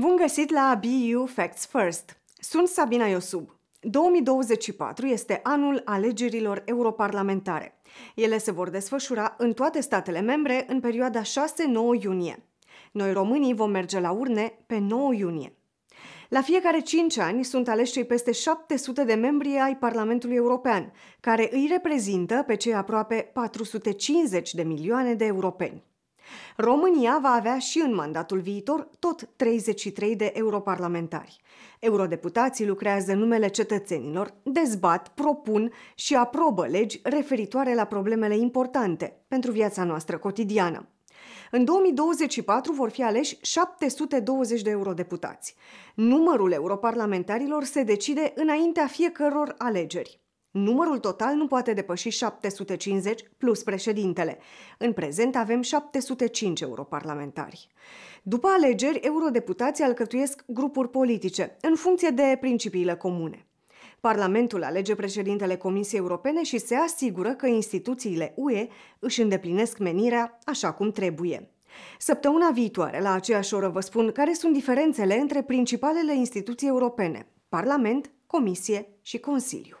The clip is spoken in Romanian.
Bun găsit la BU Facts First! Sunt Sabina Iosub. 2024 este anul alegerilor europarlamentare. Ele se vor desfășura în toate statele membre în perioada 6-9 iunie. Noi românii vom merge la urne pe 9 iunie. La fiecare 5 ani sunt aleși cei peste 700 de membri ai Parlamentului European, care îi reprezintă pe cei aproape 450 de milioane de europeni. România va avea și în mandatul viitor tot 33 de europarlamentari. Eurodeputații lucrează în numele cetățenilor, dezbat, propun și aprobă legi referitoare la problemele importante pentru viața noastră cotidiană. În 2024 vor fi aleși 720 de eurodeputați. Numărul europarlamentarilor se decide înaintea fiecăror alegeri. Numărul total nu poate depăși 750 plus președintele. În prezent avem 705 europarlamentari. După alegeri, eurodeputații alcătuiesc grupuri politice, în funcție de principiile comune. Parlamentul alege președintele Comisiei Europene și se asigură că instituțiile UE își îndeplinesc menirea așa cum trebuie. Săptămâna viitoare, la aceeași oră, vă spun care sunt diferențele între principalele instituții europene, Parlament, Comisie și Consiliu.